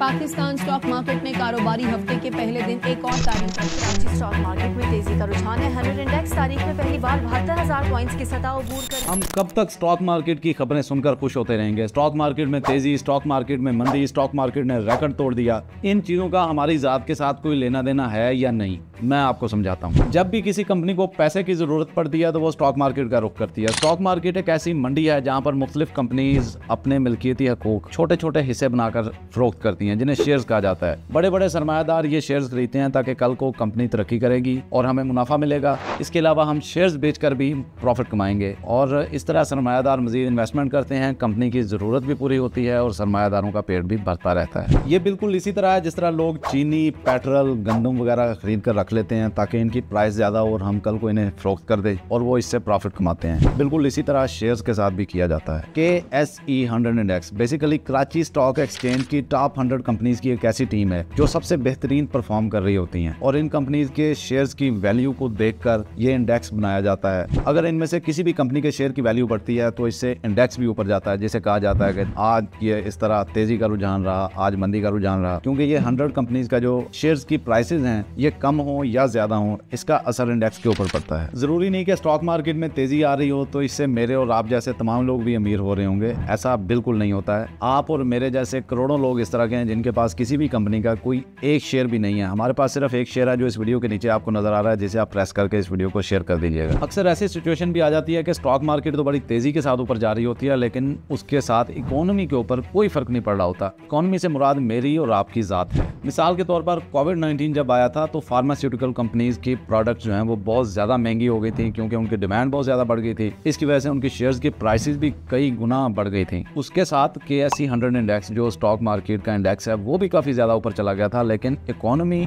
Pakistan stock market में कारोबारी हफ्ते के पहले दिन एक और तारीख कराची स्टॉक मार्केट में तेजी का रुझान है हंड्रेड इंडेक्स तारीख में पहली बार बहत्तर हजार पॉइंट्स की सतह उबूर कर हम कब तक स्टॉक मार्केट की खबरें सुनकर खुश होते रहेंगे स्टॉक मार्केट में तेजी स्टॉक मार्केट में मंदी स्टॉक मार्केट ने रेकर्ड तोड़ दिया इन चीजों का हमारी जात के साथ कोई लेना देना है या नहीं मैं आपको समझाता हूँ जब भी किसी कंपनी को पैसे की ज़रूरत पड़ती है तो वो स्टॉक मार्केट का रुख करती है स्टॉक मार्केट एक ऐसी मंडी है जहाँ पर मुख्तलिफ कंपनीज अपने मिल्कियती हकूक छोटे छोटे हिस्से बनाकर फरोख्त करती हैं जिन्हें शेयर्स कहा जाता है बड़े बड़े सरमायादार ये शेयर्स खरीदते हैं ताकि कल को कंपनी तरक्की करेगी और हमें मुनाफा मिलेगा इसके अलावा हम शेयर्स कर भी प्रॉफिट कमाएंगे और इस तरह सरमायादार मजीद इन्वेस्टमेंट करते हैं कंपनी की ज़रूरत भी पूरी होती है और सरमायादारों का पेट भी भरता रहता है ये बिल्कुल इसी तरह है जिस तरह लोग चीनी पेट्रोल गंदम वगैरह खरीद कर रख लेते हैं ताकि इनकी प्राइस ज़्यादा और हम कल को इन्हें फरोख्त कर दे और वो इससे प्रॉफिट कमाते हैं बिल्कुल इसी तरह शेयर्स के साथ भी किया जाता है K S E hundred index basically Karachi stock exchange की टॉप हंड्रेड कंपनीज की एक ऐसी टीम है जो सबसे बेहतरीन परफॉर्म कर रही होती है और इन कंपनीज के शेयर की वैल्यू को देख कर ये इंडेक्स बनाया जाता है अगर इनमें से किसी भी कंपनी के शेयर की वैल्यू बढ़ती है तो इससे इंडेक्स भी ऊपर जाता है जिसे कहा जाता है कि आज ये इस तरह तेजी का रुझान रहा आज मंदी का रुझान रहा क्योंकि ये हंड्रेड कंपनीज का जो शेयर की प्राइसेज है ये कम हो हों या ज़्यादा हों इसका असर इंडेक्स के ऊपर पड़ता है ज़रूरी नहीं कि स्टॉक मार्केट में तेज़ी आ रही हो तो इससे मेरे और आप जैसे तमाम लोग भी अमीर हो रहे होंगे ऐसा बिल्कुल नहीं होता है आप और मेरे जैसे करोड़ों लोग इस तरह के हैं जिनके पास किसी भी कंपनी का कोई एक शेयर भी नहीं है हमारे पास सिर्फ एक शेयर है जो इस वीडियो के नीचे आपको नजर आ रहा है जिसे आप प्रेस करके इस वीडियो को शेयर कर दीजिएगा अक्सर ऐसी सिचुएशन भी आ जाती है कि स्टॉक मार्केट तो बड़ी तेज़ी के साथ ऊपर जा रही होती है लेकिन उसके साथ इकोनॉमी के ऊपर कोई फर्क नहीं पड़ रहा होता इकोनॉमी से मुराद मेरी और आपकी ज़ात है मिसाल के तौर पर कोविड नाइन्टीन जब आया था तो फार्मासी फार्मास्यूटिकल कंपनीज की प्रोडक्ट जो हैं वो बहुत ज़्यादा महंगी हो गई थी क्योंकि उनकी डिमांड बहुत ज़्यादा बढ़ गई थी इसकी वजह से उनके शेयर्स की प्राइसेस भी कई गुना बढ़ गई थी उसके साथ के एस इंडेक्स जो स्टॉक मार्केट का इंडेक्स है वो भी काफ़ी ज़्यादा ऊपर चला गया था लेकिन इकोनॉमी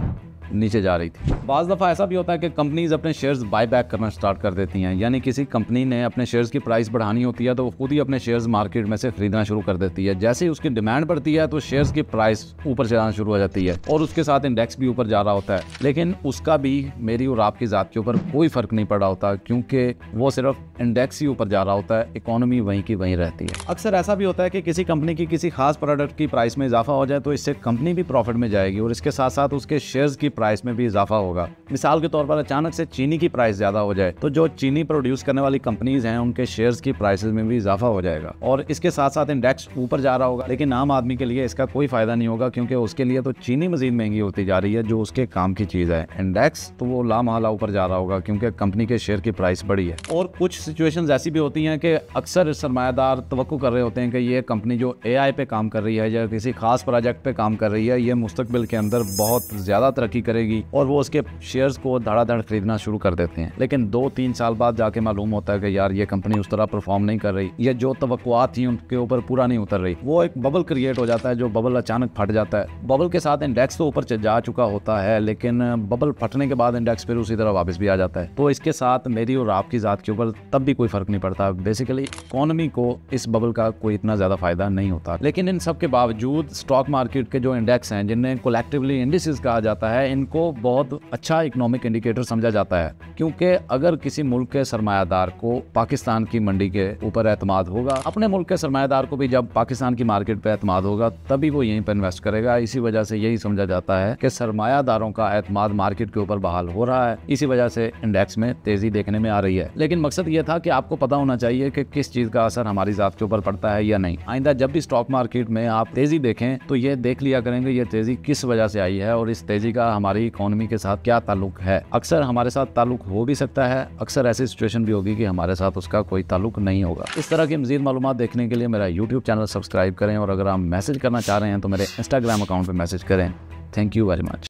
नीचे जा रही थी बज़ दफ़ा ऐसा भी होता है कि कंपनीज़ अपने शेयर्स बाई बैक करना स्टार्ट कर देती हैं यानी किसी कंपनी ने अपने शेयर्स की प्राइस बढ़ानी होती है तो वो खुद ही अपने शेयर्स मार्केट में से खरीदना शुरू कर देती है जैसे ही उसकी डिमांड बढ़ती है तो शेयर्स की प्राइस ऊपर चलाना शुरू हो जाती है और उसके साथ इंडेक्स भी ऊपर जा रहा होता है लेकिन उसका भी मेरी और आपकी ज़ात के ऊपर कोई फ़र्क नहीं पड़ रहा होता क्योंकि वो सिर्फ इंडेक्स ही ऊपर जा रहा होता है इकोनॉमी वहीं की वहीं रहती है अक्सर ऐसा भी होता है कि किसी कंपनी की किसी खास प्रोडक्ट की प्राइस में इजाफा हो जाए तो इससे कंपनी भी प्रॉफिट में जाएगी और इसके साथ साथ उसके शेयर्स की प्राइस में भी इजाफा होगा मिसाल के तौर पर अचानक से चीनी की प्राइस ज्यादा हो जाए तो जो चीनी प्रोड्यूस करने वाली कंपनीज हैं उनके शेयर की प्राइस में भी इजाफा हो जाएगा और इसके साथ साथ इंडेक्स ऊपर जा रहा होगा लेकिन आम आदमी के लिए इसका कोई फायदा नहीं होगा क्योंकि उसके लिए तो चीनी मजीद महंगी होती जा रही है जो उसके काम की चीज है इंडेक्स तो वो लामहला ऊपर जा रहा होगा क्योंकि कंपनी के शेयर की प्राइस बढ़ी है और कुछ सिचुएशन ऐसी भी होती है कि अक्सर सरमायादार तो कर रहे होते हैं कि ये कंपनी जो ए पे काम कर रही है या किसी खास प्रोजेक्ट पे काम कर रही है ये मुस्तबिल के अंदर बहुत ज्यादा तरक्की करेगी और वो उसके शेयर्स को धड़ाधड़ खरीदना शुरू कर देते हैं लेकिन दो तीन साल बाद जाके मालूम होता है कि यार ये कंपनी उस तरह परफॉर्म नहीं कर रही या जो तवक्कुआत थी उनके ऊपर पूरा नहीं उतर रही वो एक बबल क्रिएट हो जाता है जो बबल अचानक फट जाता है बबल के साथ इंडेक्स तो ऊपर जा चुका होता है लेकिन बबल फटने के बाद इंडेक्स फिर उसी तरह वापस भी आ जाता है तो इसके साथ मेरी और आपकी जात के ऊपर तब भी कोई फर्क नहीं पड़ता बेसिकली इकोनॉमी को इस बबल का कोई इतना ज्यादा फायदा नहीं होता लेकिन इन सब के बावजूद स्टॉक मार्केट के जो इंडेक्स हैं जिन्हें कलेक्टिवली इंडिसेस कहा जाता है इन इनको बहुत अच्छा इकोनॉमिक इंडिकेटर समझा जाता है क्योंकि अगर किसी मुल्क के सरमायादार को पाकिस्तान की मंडी के ऊपर एतमाद होगा अपने मुल्क के सरमायादार को भी जब पाकिस्तान की मार्केट पर एतमाद होगा तभी वो यहीं पर इन्वेस्ट करेगा इसी वजह से यही समझा जाता है कि सरमायादारों का एतमाद मार्केट के ऊपर बहाल हो रहा है इसी वजह से इंडेक्स में तेजी देखने में आ रही है लेकिन मकसद ये था कि आपको पता होना चाहिए कि किस चीज का असर हमारी जात के ऊपर पड़ता है या नहीं आइंदा जब भी स्टॉक मार्केट में आप तेजी देखें तो ये देख लिया करेंगे ये तेजी किस वजह से आई है और इस तेजी का हमारी इकोनॉमी के साथ क्या ताल्लुक है अक्सर हमारे साथ ताल्लुक हो भी सकता है अक्सर ऐसी सिचुएशन भी होगी कि हमारे साथ उसका कोई ताल्लुक नहीं होगा इस तरह की मजीद मालूम देखने के लिए मेरा यूट्यूब चैनल सब्सक्राइब करें और अगर आप मैसेज करना चाह रहे हैं तो मेरे इंस्टाग्राम अकाउंट पर मैसेज करें थैंक यू वेरी मच